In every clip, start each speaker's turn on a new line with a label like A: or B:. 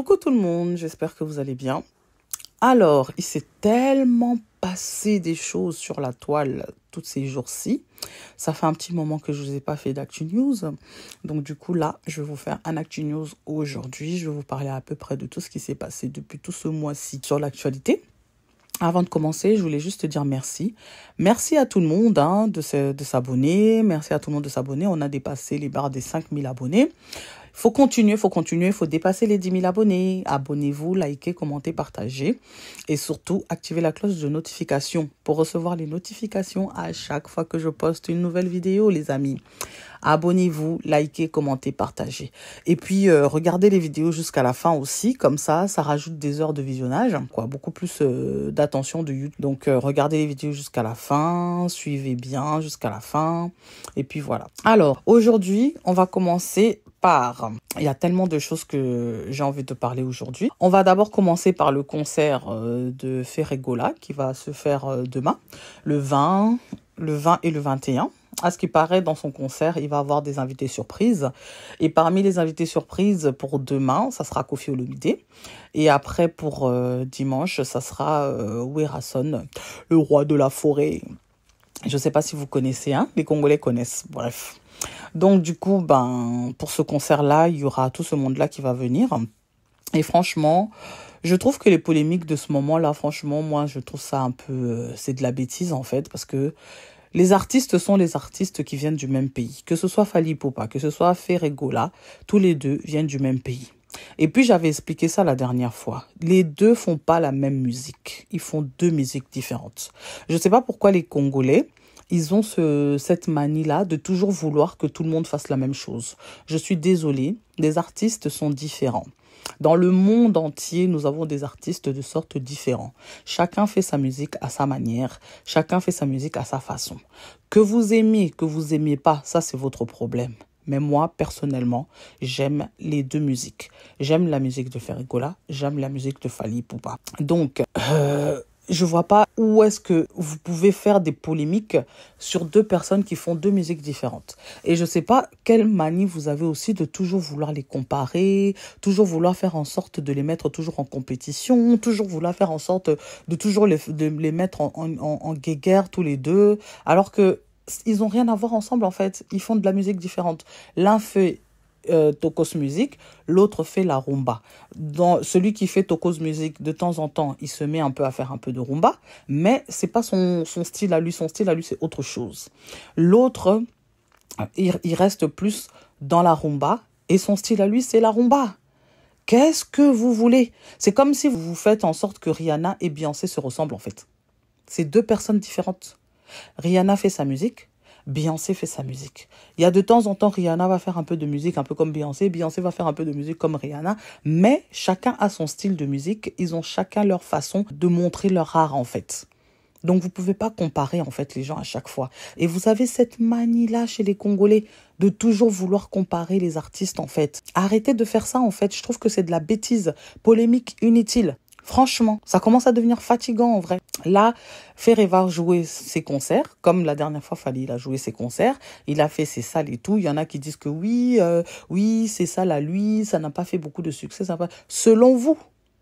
A: Coucou tout le monde, j'espère que vous allez bien. Alors, il s'est tellement passé des choses sur la toile tous ces jours-ci. Ça fait un petit moment que je ne vous ai pas fait d'actu news. Donc du coup, là, je vais vous faire un actu news aujourd'hui. Je vais vous parler à peu près de tout ce qui s'est passé depuis tout ce mois-ci sur l'actualité. Avant de commencer, je voulais juste te dire merci. Merci à tout le monde hein, de, de s'abonner. Merci à tout le monde de s'abonner. On a dépassé les barres des 5000 abonnés faut continuer, faut continuer, il faut dépasser les 10 000 abonnés. Abonnez-vous, likez, commentez, partagez et surtout activez la cloche de notification pour recevoir les notifications à chaque fois que je poste une nouvelle vidéo, les amis. Abonnez-vous, likez, commentez, partagez. Et puis euh, regardez les vidéos jusqu'à la fin aussi, comme ça, ça rajoute des heures de visionnage, hein, quoi, beaucoup plus euh, d'attention de YouTube. Donc euh, regardez les vidéos jusqu'à la fin, suivez bien jusqu'à la fin, et puis voilà. Alors aujourd'hui, on va commencer il y a tellement de choses que j'ai envie de parler aujourd'hui. On va d'abord commencer par le concert euh, de Ferregola qui va se faire euh, demain, le 20, le 20 et le 21 à ce qui paraît, dans son concert, il va avoir des invités surprises. Et parmi les invités surprises pour demain, ça sera Kofi Olomide. Et après, pour euh, dimanche, ça sera euh, le roi de la forêt. Je ne sais pas si vous connaissez, hein les Congolais connaissent. Bref. Donc du coup, ben pour ce concert-là, il y aura tout ce monde-là qui va venir. Et franchement, je trouve que les polémiques de ce moment-là, franchement, moi, je trouve ça un peu, euh, c'est de la bêtise en fait, parce que les artistes sont les artistes qui viennent du même pays. Que ce soit Fali que ce soit Ferregola, tous les deux viennent du même pays. Et puis j'avais expliqué ça la dernière fois. Les deux font pas la même musique. Ils font deux musiques différentes. Je ne sais pas pourquoi les Congolais, ils ont cette manie-là de toujours vouloir que tout le monde fasse la même chose. Je suis désolée, les artistes sont différents. Dans le monde entier, nous avons des artistes de sorte différents. Chacun fait sa musique à sa manière, chacun fait sa musique à sa façon. Que vous aimez, que vous aimiez pas, ça c'est votre problème. Mais moi, personnellement, j'aime les deux musiques. J'aime la musique de Ferrigola, j'aime la musique de Fali Poupa. Donc, euh, je vois pas où est-ce que vous pouvez faire des polémiques sur deux personnes qui font deux musiques différentes. Et je sais pas quelle manie vous avez aussi de toujours vouloir les comparer, toujours vouloir faire en sorte de les mettre toujours en compétition, toujours vouloir faire en sorte de toujours les, les mettre en, en, guéguerre tous les deux, alors que ils ont rien à voir ensemble en fait. Ils font de la musique différente. L'un fait euh, Tokos Music, l'autre fait la rumba. Dans, celui qui fait Tokos Music, de temps en temps, il se met un peu à faire un peu de rumba, mais c'est pas son, style à lui, son style à lui c'est autre chose. L'autre, il, reste plus dans la rumba, et son style à lui c'est la rumba. Qu'est-ce que vous voulez C'est comme si vous faites en sorte que Rihanna et Beyoncé se ressemblent en fait. C'est deux personnes différentes. Rihanna fait sa musique, Beyoncé fait sa musique. Il y a de temps en temps, Rihanna va faire un peu de musique, un peu comme Beyoncé. Beyoncé va faire un peu de musique comme Rihanna. Mais chacun a son style de musique. Ils ont chacun leur façon de montrer leur art, en fait. Donc vous ne pouvez pas comparer en fait les gens à chaque fois. Et vous avez cette manie-là chez les Congolais de toujours vouloir comparer les artistes en fait. Arrêtez de faire ça en fait, je trouve que c'est de la bêtise, polémique inutile. Franchement, ça commence à devenir fatigant en vrai. Là, faire jouait jouer ses concerts, comme la dernière fois, il a joué ses concerts, il a fait ses salles et tout. Il y en a qui disent que oui, euh, oui, c'est ça, là, lui, ça n'a pas fait beaucoup de succès. Ça Selon vous,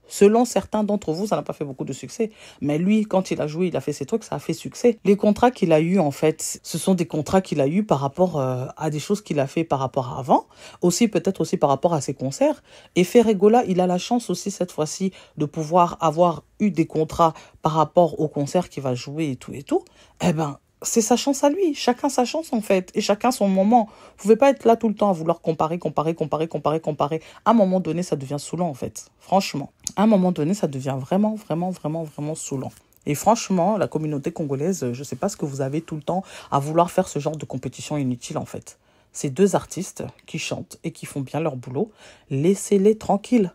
A: Selon certains d'entre vous, ça n'a pas fait beaucoup de succès. Mais lui, quand il a joué, il a fait ses trucs, ça a fait succès. Les contrats qu'il a eu, en fait, ce sont des contrats qu'il a eu par rapport euh, à des choses qu'il a fait par rapport à avant. Aussi, peut-être aussi par rapport à ses concerts. Et Ferregola, il a la chance aussi, cette fois-ci, de pouvoir avoir eu des contrats par rapport au concert qu'il va jouer et tout et tout. Eh ben, c'est sa chance à lui. Chacun sa chance, en fait. Et chacun son moment. Vous pouvez pas être là tout le temps à vouloir comparer, comparer, comparer, comparer, comparer. À un moment donné, ça devient saoulant, en fait. Franchement. À un moment donné, ça devient vraiment, vraiment, vraiment, vraiment saoulant. Et franchement, la communauté congolaise, je ne sais pas ce que vous avez tout le temps à vouloir faire ce genre de compétition inutile, en fait. Ces deux artistes qui chantent et qui font bien leur boulot, laissez-les tranquilles.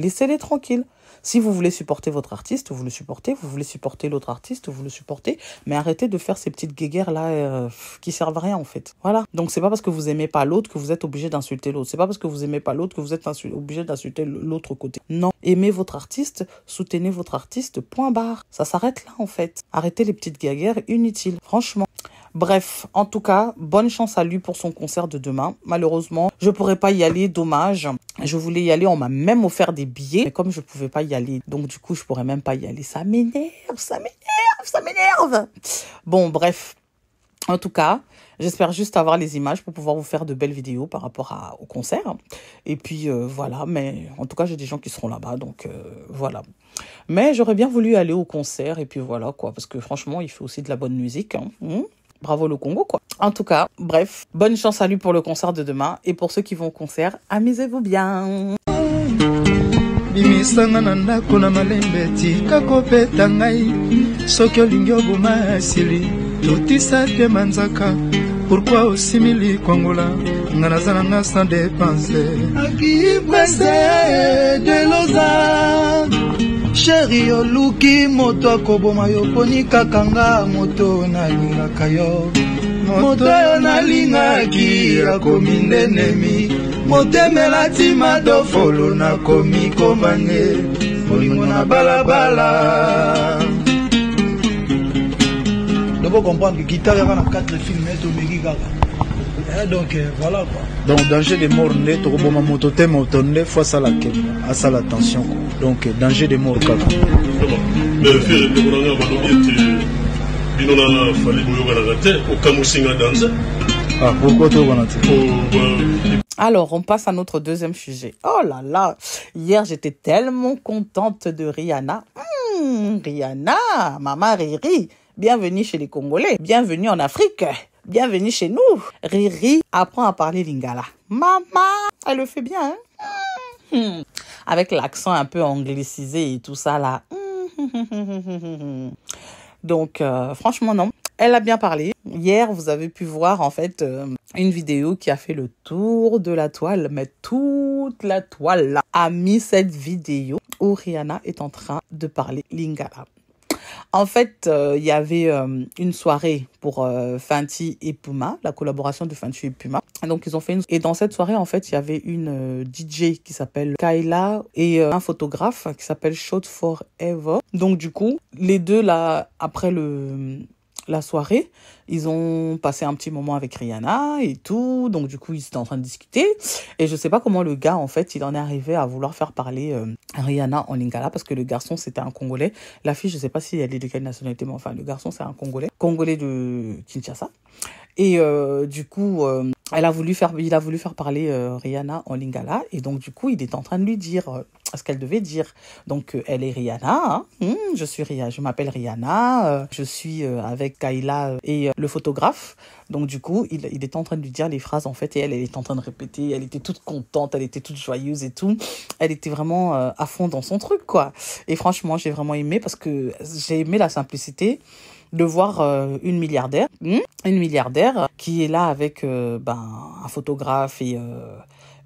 A: Laissez-les tranquilles. Si vous voulez supporter votre artiste, vous le supportez. Vous voulez supporter l'autre artiste, vous le supportez. Mais arrêtez de faire ces petites guéguerres là euh, qui servent à rien en fait. Voilà. Donc c'est pas parce que vous aimez pas l'autre que vous êtes obligé d'insulter l'autre. C'est pas parce que vous aimez pas l'autre que vous êtes obligé d'insulter l'autre côté. Non. Aimez votre artiste, soutenez votre artiste. Point barre. Ça s'arrête là en fait. Arrêtez les petites guéguerres inutiles. Franchement. Bref, en tout cas, bonne chance à lui pour son concert de demain. Malheureusement, je pourrai pas y aller, dommage. Je voulais y aller, on m'a même offert des billets, mais comme je ne pouvais pas y aller, donc du coup je pourrais même pas y aller. Ça m'énerve, ça m'énerve, ça m'énerve. Bon, bref. En tout cas, j'espère juste avoir les images pour pouvoir vous faire de belles vidéos par rapport au concert. Et puis euh, voilà, mais en tout cas, j'ai des gens qui seront là-bas, donc euh, voilà. Mais j'aurais bien voulu aller au concert, et puis voilà quoi, parce que franchement, il fait aussi de la bonne musique. Hein. Hmm? bravo le Congo quoi. En tout cas, bref, bonne chance à lui pour le concert de demain et pour ceux qui vont au concert, amusez-vous bien. bimisanga na ndako na malembe tika kopeta ngai soki olingi oboma ya sili totisa te manzaka pourkui osimili kongola nga naza na nga sans dépense akiprese de loza sheri oluki moto akoboma yo poni kaka nga moto nalingaka yo moto oyo nalingaki akomi ndenemi motemela ntima dofolo nakomi komange molimo na balabala dobo comprendre guitare eza na 4 filme tomeki kaka Et eh, donc euh, voilà quoi. Donc danger de mort né toko boma moto te moto ne fois ça la keba à ça l'attention quoi. Donc euh, danger de mort kaka. Mais faire de mon nga balo yete bino na fali boyoka na au okamusinga danse. Ah pourquoi tu wana euh, Alors, on passe à notre deuxième sujet. Oh là là, hier j'étais tellement contente de Rihanna. Mmh, Rihanna, maman Riri, bienvenue chez les Congolais, bienvenue en Afrique. Bienvenue chez nous. Riri apprend à parler lingala. Maman, elle le fait bien. Hein? Hmm. Avec l'accent un peu anglicisé et tout ça là. Hmm. Donc euh, franchement non, elle a bien parlé. Hier, vous avez pu voir en fait euh, une vidéo qui a fait le tour de la toile, mais toute la toile a mis cette vidéo où Rihanna est en train de parler lingala. En fait, euh, il y avait euh, une soirée pour euh, Fenty et Puma, la collaboration de Fenty et Puma. Et donc ils ont fait une et dans cette soirée en fait, il y avait une DJ qui s'appelle Kayla et un photographe qui s'appelle Shot Forever. Donc du coup, les deux là après le la soirée. Ils ont passé un petit moment avec Rihanna et tout. Donc, du coup, ils étaient en train de discuter. Et je sais pas comment le gars, en fait, il en est arrivé à vouloir faire parler euh, Rihanna en lingala parce que le garçon, c'était un Congolais. La fille, je sais pas si elle est de quelle nationalité, mais enfin, le garçon, c'est un Congolais. Congolais de Kinshasa. Et euh, du coup, euh, elle a voulu faire, il a voulu faire parler euh, Rihanna en lingala. Et donc, du coup, il est en train de lui dire ce qu'elle devait dire. Donc, elle est Rihanna. Hein. Hmm, je suis Rihanna. Je m'appelle Rihanna. je suis avec Kayla et le photographe. Donc, du coup, il, il, est en train de lui dire les phrases, en fait. Et elle, elle est en train de répéter. Elle était toute contente. Elle était toute joyeuse et tout. Elle était vraiment à fond dans son truc, quoi. Et franchement, j'ai vraiment aimé parce que j'ai aimé la simplicité de voir euh, une milliardaire, hmm? une milliardaire qui est là avec euh, ben, un photographe et, euh,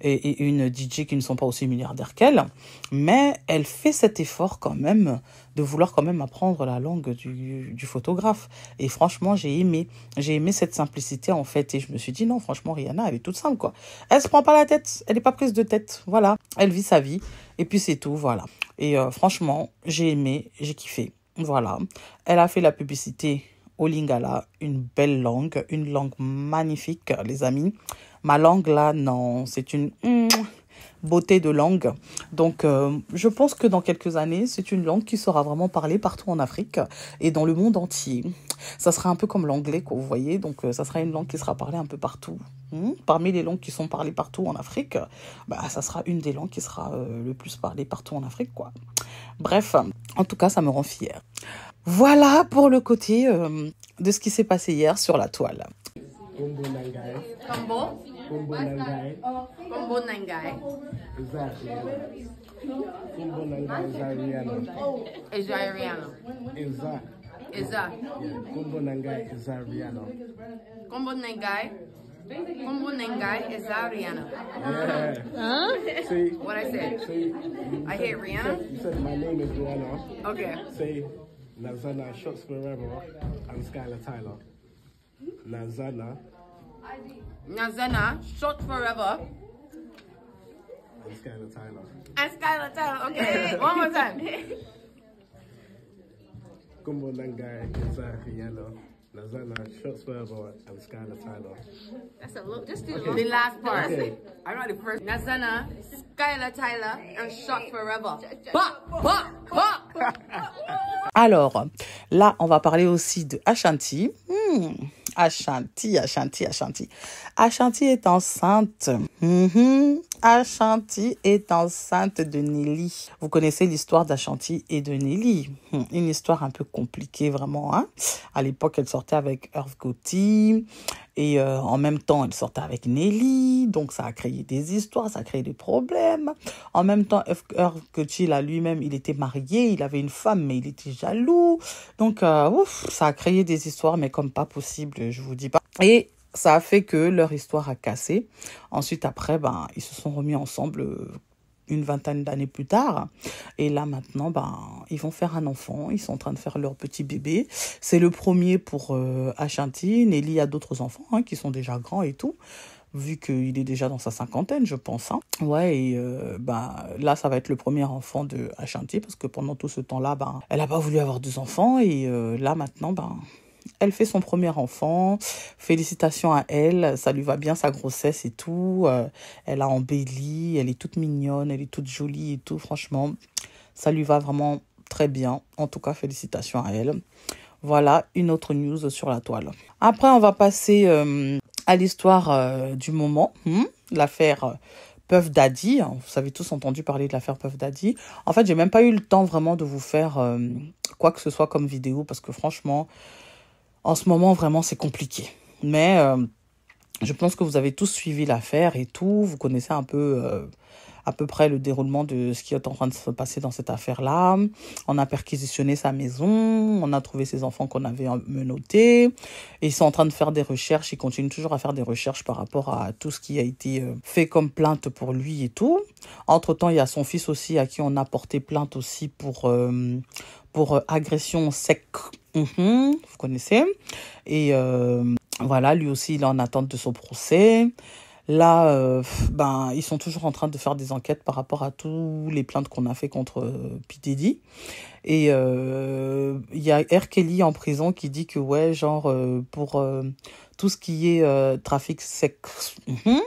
A: une DJ qui ne sont pas aussi milliardaires qu'elle, mais elle fait cet effort quand même de vouloir quand même apprendre la langue du, photographe. Et franchement, j'ai aimé, j'ai aimé cette simplicité en fait, et je me suis dit non, franchement, Rihanna, elle est toute simple quoi. Elle se prend pas la tête, elle n'est pas prise de tête, voilà. Elle vit sa vie, et puis c'est tout, voilà. Et franchement, j'ai aimé, j'ai kiffé. Voilà. Elle a fait la publicité au Lingala, une belle langue, une langue magnifique, les amis. Ma langue là, non, c'est une beauté de langue. Donc, euh, je pense que dans quelques années, c'est une langue qui sera vraiment parlée partout en Afrique et dans le monde entier. Ça sera un peu comme l'anglais, vous voyez. Donc, euh, ça sera une langue qui sera parlée un peu partout. Hmm? Parmi les langues qui sont parlées partout en Afrique, bah, ça sera une des langues qui sera euh, le plus parlée partout en Afrique, quoi. Bref, en tout cas, ça me rend fière. Voilà pour le côté euh, de ce qui s'est passé hier sur la toile. Combo Nangai. Combo? Combo Nangai. Combo Nangai. Exactly. Combo Nangai is Ariana. Is Ariana. Exactly. Exactly. Combo Nangai Combo Nangai. One more is out, Rihanna. Yeah. Huh? See? What I said? See? I hate Rihanna? You said, my name is Rihanna. Okay. Say Nazana Shots i and Skylar Tyler. Nazana. Nazana Shot Forever. And Skylar Tyler. And Skylar Tyler. Okay. One more time. Gumbo Nangai is It's Rihanna. Nazana, short swear board, and Skylar Tyler. That's a little, just do okay. the last part. Okay. I'm not the first. Nazana, Skylar Tyler, and Shock Forever. Bah, Alors, là, on va parler aussi de Ashanti. Hmm. Ashanti, Ashanti, Ashanti. Ashanti est enceinte. Mm-hmm. Ashanti est enceinte de Nelly. Vous connaissez l'histoire d'Ashanti et de Nelly. Hmm. Une histoire un peu compliquée, vraiment. Hein. À l'époque, elle sortait avec Earth Gotti. Et euh, en même temps, elle sortait avec Nelly, donc ça a créé des histoires, ça a créé des problèmes. En même temps, Herve Kutchil, lui-même, il était marié, il avait une femme, mais il était jaloux. Donc, euh, ça a créé des histoires, mais comme pas possible, je vous dis pas. Et ça a fait que leur histoire a cassé. Ensuite, après, ben, ils se sont remis ensemble euh, une vingtaine d'années plus tard. Et là maintenant, ben, ils vont faire un enfant, ils sont en train de faire leur petit bébé. C'est le premier pour euh, Ashanti, Nelly a d'autres enfants hein, qui sont déjà grands et tout vu qu'il est déjà dans sa cinquantaine, je pense. Hein. Ouais, et euh, ben, là, ça va être le premier enfant de Ashanti, parce que pendant tout ce temps-là, ben, elle n'a pas voulu avoir deux enfants, et euh, là, maintenant, ben elle fait son premier enfant. Félicitations à elle, ça lui va bien sa grossesse et tout. Euh, elle a embelli, elle est toute mignonne, elle est toute jolie et tout. Franchement, ça lui va vraiment très bien. En tout cas, félicitations à elle. Voilà une autre news sur la toile. Après, on va passer euh, à l'histoire euh, du moment, hmm? l'affaire Puff Daddy. Vous avez tous entendu parler de l'affaire Puff Daddy. En fait, j'ai même pas eu le temps vraiment de vous faire quoi que ce soit comme vidéo parce que franchement, en ce moment, vraiment, c'est compliqué. Mais euh, je pense que vous avez tous suivi l'affaire et tout. Vous connaissez un peu, euh, à peu près, le déroulement de ce qui est en train de se passer dans cette affaire-là. On a perquisitionné sa maison. On a trouvé ses enfants qu'on avait menottés. ils sont en train de faire des recherches. Ils continuent toujours à faire des recherches par rapport à tout ce qui a été euh, fait comme plainte pour lui et tout. Entre-temps, il y a son fils aussi à qui on a porté plainte aussi pour, pour euh, agression sec. Mhm, vous connaissez. Et euh, voilà, lui aussi, il est en attente de son procès. Là, euh, ben, ils sont toujours en train de faire des enquêtes par rapport à tous les plaintes qu'on a fait contre euh, Et il y a R. Kelly en prison qui dit que, ouais, genre, pour tout ce qui est trafic sec, mhm,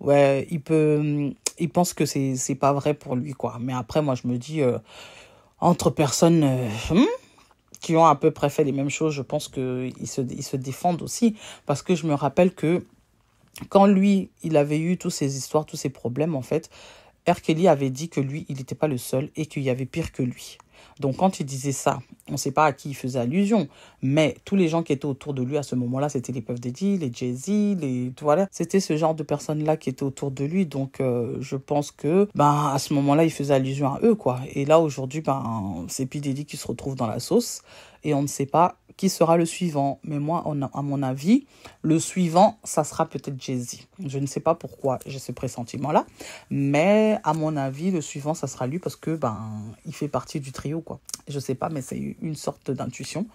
A: ouais, il peut. Il pense que c'est pas vrai pour lui, quoi. Mais après, moi, je me dis entre personnes euh, hmm, qui ont à peu près fait les mêmes choses, je pense qu'ils se, se défendent aussi. Parce que je me rappelle que quand lui, il avait eu toutes ces histoires, tous ces problèmes, en fait, R. avait dit que lui, il n'était pas le seul et qu'il y avait pire que lui. Donc quand il disait ça, on ne sait pas à qui il faisait allusion, mais tous les gens qui étaient autour de lui à ce moment-là, c'était les Puff Daddy, les Jay-Z, les voilà, c'était ce genre de personnes-là qui étaient autour de lui. Donc euh, je pense que ben à ce moment-là, il faisait allusion à eux quoi. Et là aujourd'hui, ben c'est P qui se retrouve dans la sauce et on ne sait pas qui sera le suivant. Mais moi, on à mon avis, le suivant, ça sera peut-être jay Je ne sais pas pourquoi j'ai ce pressentiment-là. Mais à mon avis, le suivant, ça sera lui parce que ben, il fait partie du trio. quoi. Je sais pas, mais c'est une sorte d'intuition.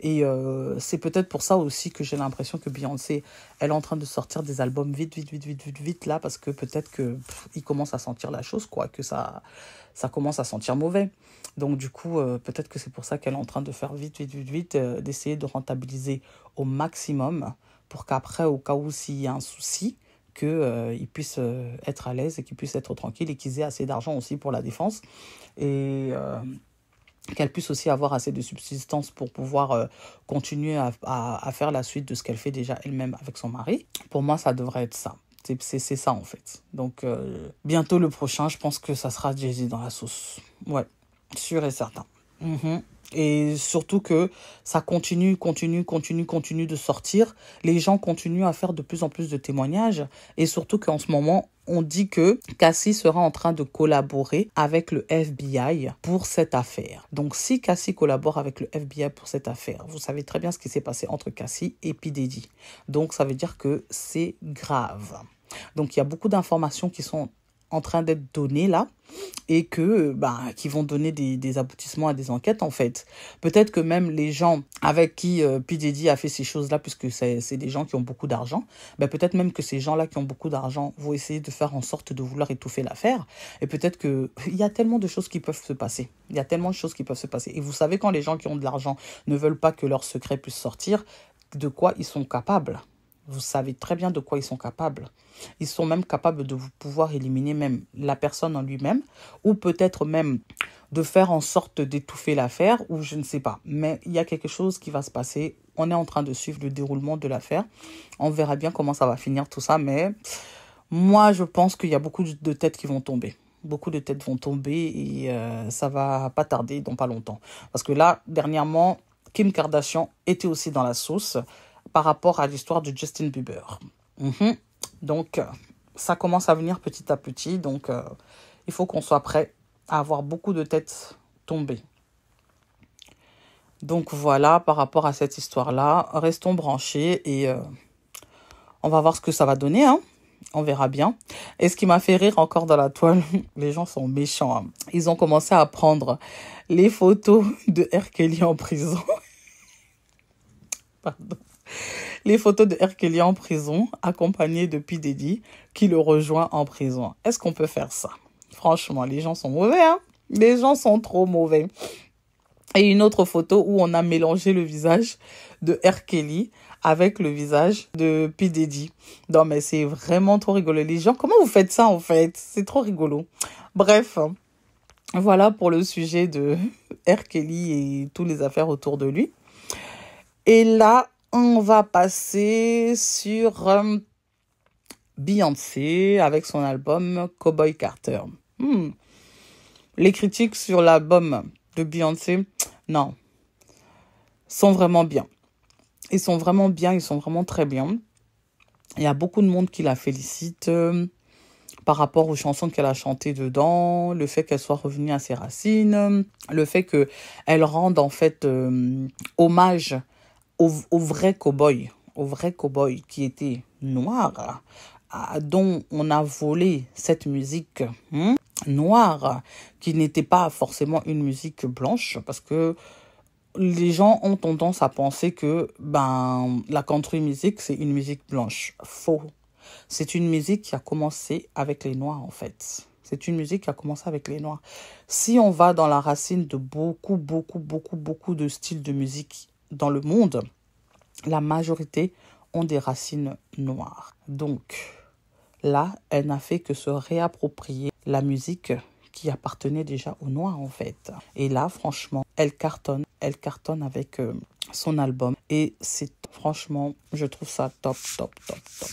A: Et euh, c'est peut-être pour ça aussi que j'ai l'impression que Beyoncé, elle est en train de sortir des albums vite, vite, vite, vite, vite, vite, là, parce que peut-être que il commence à sentir la chose, quoi, que ça ça commence à sentir mauvais. Donc du coup, euh, peut-être que c'est pour ça qu'elle est en train de faire vite, vite, vite, vite, euh, d'essayer de rentabiliser au maximum pour qu'après, au cas où s'il y a un souci, qu'ils euh, puissent être à l'aise et qu'ils puissent être tranquilles et qu'ils aient assez d'argent aussi pour la défense. Et qu'elle puisse aussi avoir assez de subsistance pour pouvoir continuer à, faire la suite de ce qu'elle fait déjà elle-même avec son mari. Pour moi, ça devrait être ça. C'est ça en fait. Donc euh, bientôt le prochain, je pense que ça sera Jay-Z dans la sauce. Ouais, sûr et certain. Mhm. Et surtout que ça continue, continue, continue, continue de sortir. Les gens continuent à faire de plus en plus de témoignages. Et surtout qu'en ce moment, on dit que Cassie sera en train de collaborer avec le FBI pour cette affaire. Donc si Cassie collabore avec le FBI pour cette affaire, vous savez très bien ce qui s'est passé entre Cassie et Pididi. Donc ça veut dire que c'est grave. Donc il y a beaucoup d'informations qui sont en train d'être données là et bah, qui vont donner des, aboutissements à des enquêtes en fait. Peut-être que même les gens avec qui euh, a fait ces choses-là, puisque c'est des gens qui ont beaucoup d'argent, bah, peut-être même que ces gens-là qui ont beaucoup d'argent vont essayer de faire en sorte de vouloir étouffer l'affaire. Et peut-être qu'il y a tellement de choses qui peuvent se passer. Il y a tellement de choses qui peuvent se passer. Et vous savez, quand les gens qui ont de l'argent ne veulent pas que leurs secrets puissent sortir, de quoi ils sont capables vous savez très bien de quoi ils sont capables. Ils sont même capables de vous pouvoir éliminer même la personne en lui-même, ou peut-être même de faire en sorte d'étouffer l'affaire, ou je ne sais pas. Mais il y a quelque chose qui va se passer. On est en train de suivre le déroulement de l'affaire. On verra bien comment ça va finir tout ça, mais moi je pense qu'il y a beaucoup de têtes qui vont tomber beaucoup de têtes vont tomber et euh, ça va pas tarder donc pas longtemps. Parce que là, dernièrement, Kim Kardashian était aussi dans la sauce par rapport à l'histoire de Justin Bieber. Mhm. Donc, euh, ça commence à venir petit à petit. Donc, euh, il faut qu'on soit prêt à avoir beaucoup de têtes tombées. Donc voilà, par rapport à cette histoire-là, restons branchés et euh, on va voir ce que ça va donner. Hein. On verra bien. Et ce qui m'a fait rire encore dans la toile, les gens sont méchants. Hein. Ils ont commencé à prendre les photos de R. en prison. Pardon. Les photos de Kelly en prison, accompagnées de P. Diddy, qui le rejoint en prison. Est-ce qu'on peut faire ça Franchement, les gens sont mauvais, hein Les gens sont trop mauvais. Et une autre photo où on a mélangé le visage de Kelly avec le visage de P. Diddy. Non, mais c'est vraiment trop rigolo. Les gens, comment vous faites ça en fait C'est trop rigolo. Bref, voilà pour le sujet de R. et toutes les affaires autour de lui. Et là, on va passer sur euh, Beyoncé avec son album Cowboy Carter. Hmm. Les critiques sur l'album de Beyoncé, non, sont vraiment bien. Ils sont vraiment bien, ils sont vraiment très bien. Il y a beaucoup de monde qui la félicite euh, par rapport aux chansons qu'elle a chantées dedans, le fait qu'elle soit revenue à ses racines, le fait qu'elle rende en fait euh, hommage au, vrai cow-boy, au vrai cow-boy qui était noir, dont on a volé cette musique hmm, noire, qui n'était pas forcément une musique blanche, parce que les gens ont tendance à penser que ben, la country music, c'est une musique blanche. Faux. C'est une musique qui a commencé avec les Noirs, en fait. C'est une musique qui a commencé avec les Noirs. Si on va dans la racine de beaucoup, beaucoup, beaucoup, beaucoup de styles de musique dans le monde, la majorité ont des racines noires. Donc là, elle n'a fait que se réapproprier la musique qui appartenait déjà au noir, en fait. Et là, franchement, elle cartonne, elle cartonne avec euh, son album. Et c'est franchement, je trouve ça top, top, top, top.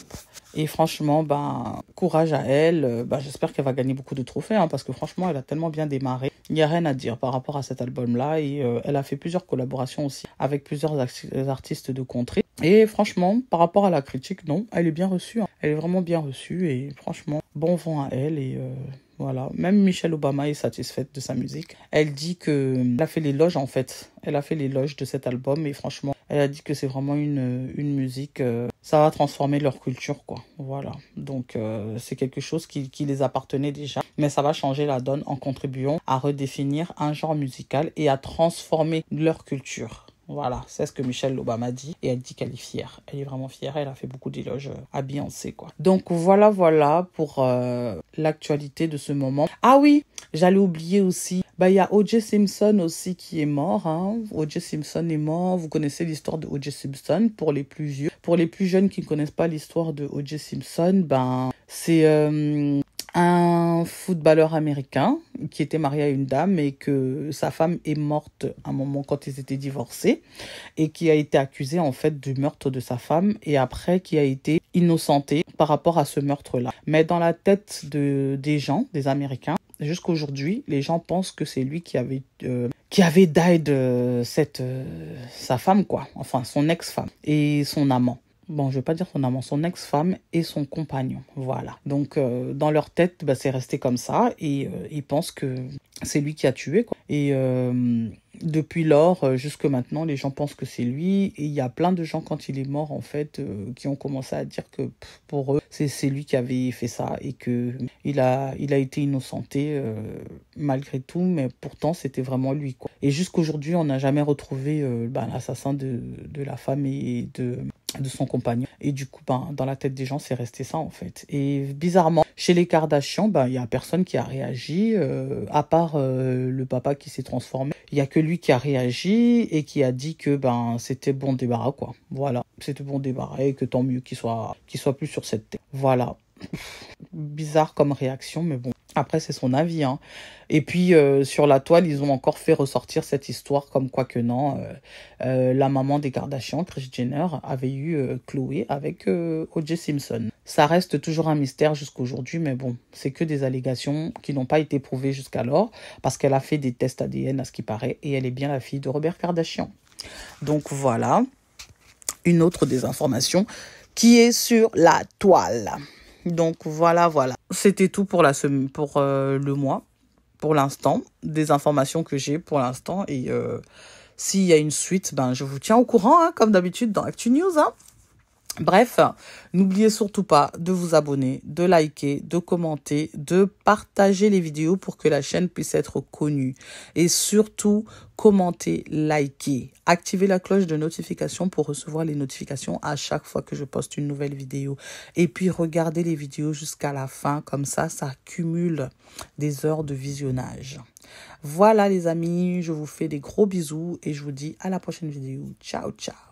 A: Et franchement, ben, courage à elle. Euh, ben, j'espère qu'elle va gagner beaucoup de trophées hein, parce que franchement, elle a tellement bien démarré. Il n'y a rien à dire par rapport à cet album-là. Et euh, elle a fait plusieurs collaborations aussi avec plusieurs artistes de contrée. Et franchement, par rapport à la critique, non, elle est bien reçue. Hein. Elle est vraiment bien reçue. Et franchement, bon vent à elle. Et voilà. Même Michelle Obama est satisfaite de sa musique. Elle dit que elle a fait l'éloge en fait. Elle a fait l'éloge de cet album et franchement, elle a dit que c'est vraiment une, musique. Euh, ça va transformer leur culture quoi. Voilà. Donc euh, c'est quelque chose qui les appartenait déjà, mais ça va changer la donne en contribuant à redéfinir un genre musical et à transformer leur culture. Voilà, c'est ce que Michelle Obama dit. Et elle dit qu'elle est fière. Elle est vraiment fière. Elle a fait beaucoup d'éloges euh, à Beyoncé, quoi. Donc voilà, voilà pour euh, l'actualité de ce moment. Ah oui, j'allais oublier aussi. Bah, il y a O.J. Simpson aussi qui est mort. Hein. O.J. Simpson est mort. Vous connaissez l'histoire de O.J. Simpson pour les plus vieux. Pour les plus jeunes qui ne connaissent pas l'histoire de O.J. Simpson, ben, c'est. Euh, footballeur américain qui était marié à une dame et que sa femme est morte à un moment quand ils étaient divorcés et qui a été accusé en fait du meurtre de sa femme et après qui a été innocenté par rapport à ce meurtre-là. Mais dans la tête de, des gens, des Américains, jusqu'aujourd'hui, les gens pensent que c'est lui qui avait euh, qui avait died euh, cette euh, sa femme quoi, enfin son ex-femme et son amant bon, je vais pas dire son amant, son ex-femme et son compagnon. Voilà. Donc, euh, dans leur tête, bah, c'est resté comme ça et euh, ils pensent que c'est lui qui a tué. Quoi. Et euh, depuis lors, jusque maintenant, les gens pensent que c'est lui. Et il y a plein de gens, quand il est mort, en fait, qui ont commencé à dire que pour eux, c'est lui qui avait fait ça et que il a, il a été innocenté malgré tout. Mais pourtant, c'était vraiment lui. Quoi. Et jusqu'aujourd'hui, on n'a jamais retrouvé bah, l'assassin de, de la femme et de de son compagnon. Et du coup, ben, dans la tête des gens, c'est resté ça en fait. Et bizarrement, chez les Kardashians, ben, il y n'y a personne qui a réagi, euh, à part euh, le papa qui s'est transformé. Il n'y a que lui qui a réagi et qui a dit que ben c'était bon débarras, quoi. Voilà, c'était bon débarras et que tant mieux qu'il soit, qu'il soit plus sur cette tête. Voilà. Bizarre comme réaction, mais bon. Après, c'est son avis. Hein. Et puis, euh, sur la toile, ils ont encore fait ressortir cette histoire, comme quoi que non, euh, euh, la maman des Kardashians, Kris Jenner, avait eu Chloé avec O.J. Simpson. Ça reste toujours un mystère jusqu'aujourd'hui, mais bon, c'est que des allégations qui n'ont pas été prouvées jusqu'alors, parce qu'elle a fait des tests ADN à ce qui paraît, et elle est bien la fille de Robert Kardashian. Donc voilà, une autre des informations qui est sur la toile. Donc voilà, voilà. C'était tout pour, la semaine, pour euh, le mois, pour l'instant, des informations que j'ai pour l'instant. Et euh, s'il y a une suite, ben, je vous tiens au courant, hein, comme d'habitude, dans Actu News. Hein. Bref, n'oubliez surtout pas de vous abonner, de liker, de commenter, de partager les vidéos pour que la chaîne puisse être connue. Et surtout, commenter, liker, Activez la cloche de notification pour recevoir les notifications à chaque fois que je poste une nouvelle vidéo. Et puis, regardez les vidéos jusqu'à la fin. Comme ça, ça cumule des heures de visionnage. Voilà les amis, je vous fais des gros bisous et je vous dis à la prochaine vidéo. Ciao, ciao.